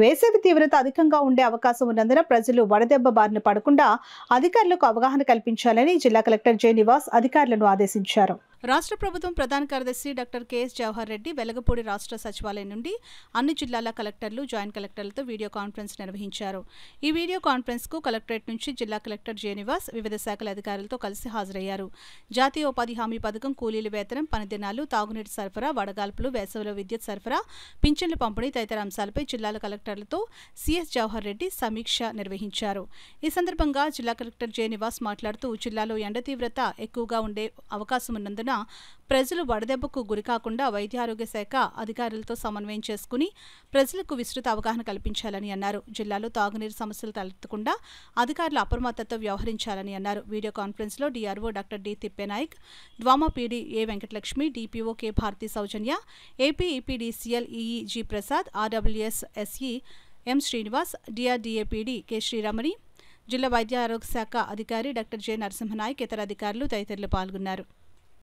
వేసవి తీవ్రత అధికంగా ఉండే అవకాశం ఉన్నందున ప్రజలు వడదెబ్బ బారిన పడకుండా అధికారులకు అవగాహన కల్పించాలని జిల్లా కలెక్టర్ జయనివాస్ అధికారులను ఆదేశించారు రాష్ట్ర ప్రభుత్వం ప్రధాన కార్యదర్శి డాక్టర్ కెఎస్ జవహర్ రెడ్డి వెలగపూడి రాష్ట్ర సచివాలయం నుండి అన్ని జిల్లాల కలెక్టర్లు జాయింట్ కలెక్టర్లతో వీడియో కాన్ఫరెన్స్ నిర్వహించారు ఈ వీడియో కాన్ఫరెన్స్కు కలెక్టరేట్ నుంచి జిల్లా కలెక్టర్ జేనివాస్ వివిధ శాఖల అధికారులతో కలిసి హాజరయ్యారు జాతీయ ఉపాధి హామీ పథకం కూలీల వేతనం పనిదినాలు తాగునీటి సరఫరా వడగాల్పులు వేసవిలో విద్యుత్ సరఫరా పింఛన్ల పంపిణీ తదితర అంశాలపై జిల్లాల కలెక్టర్లతో సీఎస్ జవహర్ రెడ్డి సమీక్ష నిర్వహించారు ఈ సందర్భంగా జిల్లా కలెక్టర్ జేనివాస్ మాట్లాడుతూ జిల్లాలో ఎండ తీవ్రత ఎక్కువగా ఉండే అవకాశం ఉన్నందున ఉన్నందున ప్రజలు వడదెబ్బకు గురికాకుండా వైద్యారోగ్య శాఖ అధికారులతో సమన్వయం చేసుకుని ప్రజలకు విస్తృత అవగాహన కల్పించాలని అన్నారు జిల్లాలో తాగునీరు సమస్యలు తలెత్తకుండా అధికారులు అప్రమత్తతో వ్యవహరించాలని అన్నారు వీడియో కాన్ఫరెన్స్ లో DRO doctor D Thippenayak DWMA A Venkatalakshmi DPO K Bharathi Soujanya APEPDCL EPDCL EE G Prasad RWS SE M Srinivas DRDA PD K Sriramani జిల్లా వైద్య ఆరోగ్య శాఖ అధికారి డాక్టర్ జె నరసింహనాయక్ ఇతర అధికారులు తదితరులు పాల్గొన్నారు